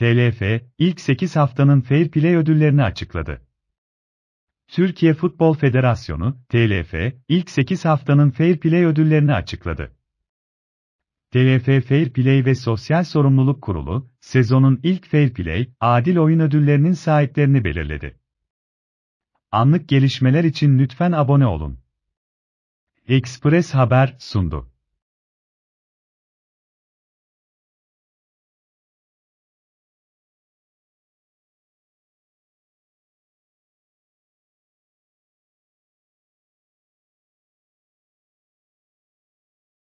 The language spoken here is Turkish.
TLF, ilk 8 haftanın Fair Play ödüllerini açıkladı. Türkiye Futbol Federasyonu, TLF, ilk 8 haftanın Fair Play ödüllerini açıkladı. TLF Fair Play ve Sosyal Sorumluluk Kurulu, sezonun ilk Fair Play, adil oyun ödüllerinin sahiplerini belirledi. Anlık gelişmeler için lütfen abone olun. Express Haber sundu.